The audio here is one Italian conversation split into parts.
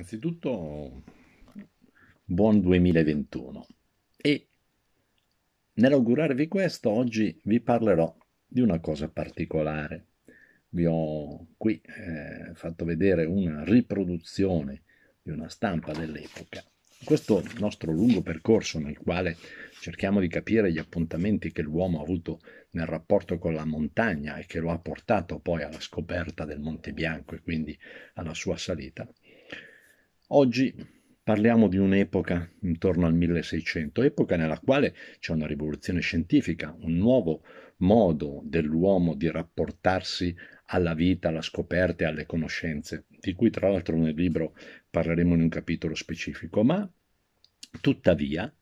anzitutto buon 2021 e nell'augurarvi questo oggi vi parlerò di una cosa particolare. Vi ho qui eh, fatto vedere una riproduzione di una stampa dell'epoca. Questo nostro lungo percorso nel quale cerchiamo di capire gli appuntamenti che l'uomo ha avuto nel rapporto con la montagna e che lo ha portato poi alla scoperta del Monte Bianco e quindi alla sua salita, Oggi parliamo di un'epoca intorno al 1600, epoca nella quale c'è una rivoluzione scientifica, un nuovo modo dell'uomo di rapportarsi alla vita, alla scoperta e alle conoscenze, di cui tra l'altro nel libro parleremo in un capitolo specifico, ma tuttavia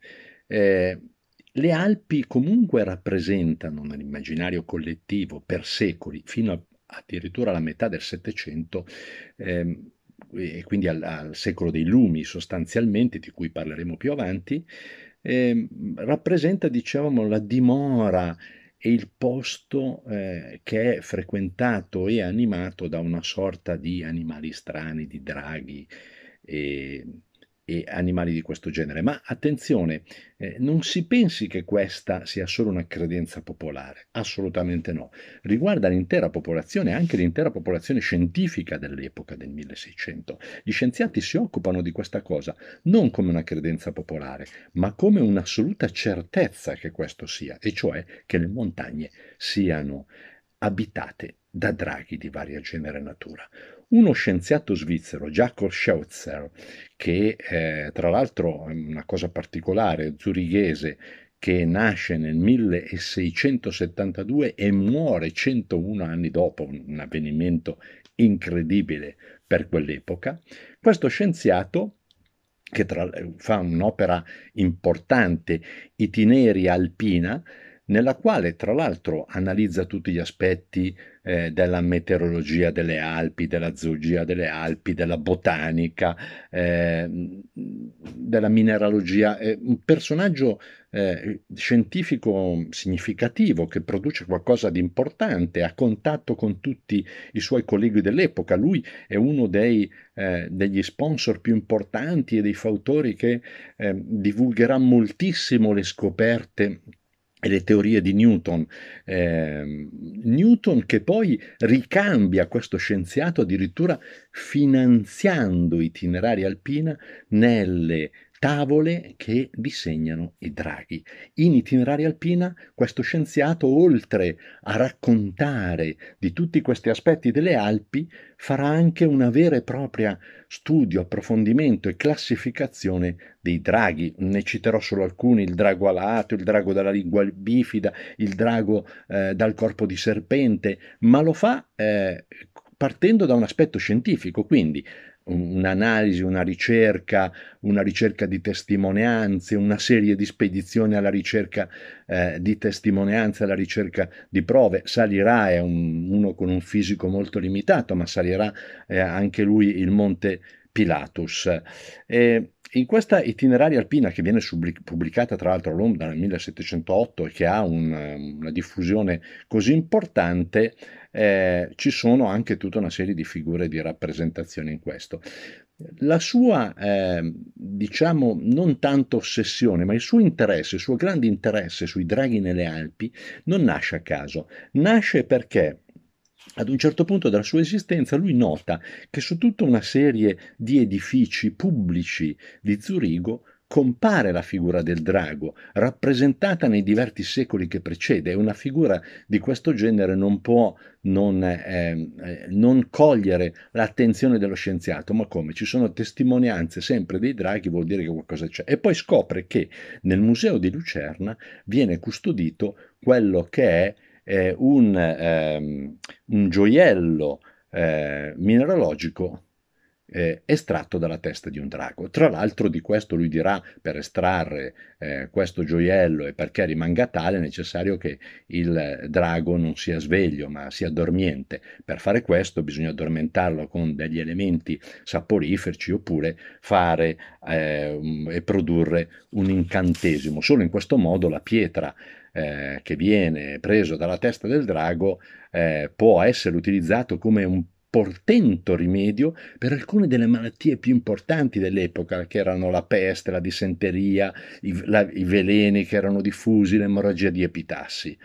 eh, le Alpi comunque rappresentano nell'immaginario collettivo per secoli, fino a, addirittura alla metà del Settecento, eh, e quindi al, al secolo dei lumi sostanzialmente, di cui parleremo più avanti, eh, rappresenta, diciamo, la dimora e il posto eh, che è frequentato e animato da una sorta di animali strani, di draghi e e animali di questo genere. Ma attenzione, eh, non si pensi che questa sia solo una credenza popolare, assolutamente no. Riguarda l'intera popolazione, anche l'intera popolazione scientifica dell'epoca del 1600. Gli scienziati si occupano di questa cosa non come una credenza popolare, ma come un'assoluta certezza che questo sia, e cioè che le montagne siano abitate da draghi di varia genere natura uno scienziato svizzero, Jacob Schweitzer, che eh, tra l'altro è una cosa particolare, zurighese, che nasce nel 1672 e muore 101 anni dopo, un avvenimento incredibile per quell'epoca, questo scienziato che tra, fa un'opera importante, Itineria alpina, nella quale tra l'altro analizza tutti gli aspetti eh, della meteorologia delle Alpi, della zoologia delle Alpi, della botanica, eh, della mineralogia. È un personaggio eh, scientifico significativo che produce qualcosa di importante, a contatto con tutti i suoi colleghi dell'epoca. Lui è uno dei, eh, degli sponsor più importanti e dei fautori che ehm, divulgherà moltissimo le scoperte e le teorie di Newton. Eh, Newton che poi ricambia questo scienziato addirittura finanziando itinerari alpina nelle tavole che disegnano i draghi. In itineraria alpina questo scienziato, oltre a raccontare di tutti questi aspetti delle Alpi, farà anche una vera e propria studio, approfondimento e classificazione dei draghi. Ne citerò solo alcuni, il drago alato, il drago dalla lingua bifida, il drago eh, dal corpo di serpente, ma lo fa eh, partendo da un aspetto scientifico, quindi un'analisi, una ricerca, una ricerca di testimonianze, una serie di spedizioni alla ricerca eh, di testimonianze, alla ricerca di prove. Salirà, è un, uno con un fisico molto limitato, ma salirà eh, anche lui il monte Pilatus. Eh, in questa itineraria alpina che viene pubblicata tra l'altro a Londra nel 1708 e che ha un, una diffusione così importante, eh, ci sono anche tutta una serie di figure di rappresentazione in questo. La sua, eh, diciamo, non tanto ossessione, ma il suo interesse, il suo grande interesse sui draghi nelle Alpi non nasce a caso, nasce perché ad un certo punto della sua esistenza lui nota che su tutta una serie di edifici pubblici di Zurigo compare la figura del drago, rappresentata nei diversi secoli che precede, e una figura di questo genere non può non, ehm, eh, non cogliere l'attenzione dello scienziato, ma come? Ci sono testimonianze sempre dei draghi, vuol dire che qualcosa c'è. E poi scopre che nel museo di Lucerna viene custodito quello che è eh, un, ehm, un, gioiello eh, mineralogico eh, estratto dalla testa di un drago. Tra l'altro di questo lui dirà per estrarre eh, questo gioiello e perché rimanga tale è necessario che il drago non sia sveglio ma sia dormiente. Per fare questo bisogna addormentarlo con degli elementi saporifici oppure fare eh, e produrre un incantesimo. Solo in questo modo la pietra eh, che viene presa dalla testa del drago eh, può essere utilizzata come un portento rimedio per alcune delle malattie più importanti dell'epoca, che erano la peste, la dissenteria, i, la, i veleni che erano diffusi, l'emorragia di epitassi.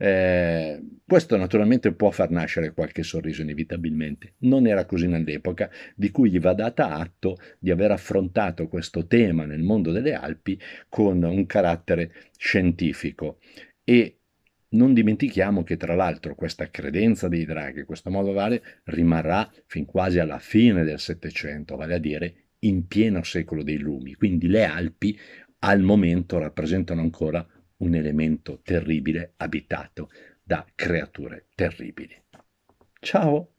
Eh, questo naturalmente può far nascere qualche sorriso inevitabilmente. Non era così nell'epoca, di cui gli va data atto di aver affrontato questo tema nel mondo delle Alpi con un carattere scientifico e non dimentichiamo che tra l'altro questa credenza dei draghi, questo modo vale, rimarrà fin quasi alla fine del Settecento, vale a dire in pieno secolo dei lumi. Quindi le Alpi al momento rappresentano ancora un elemento terribile abitato da creature terribili. Ciao!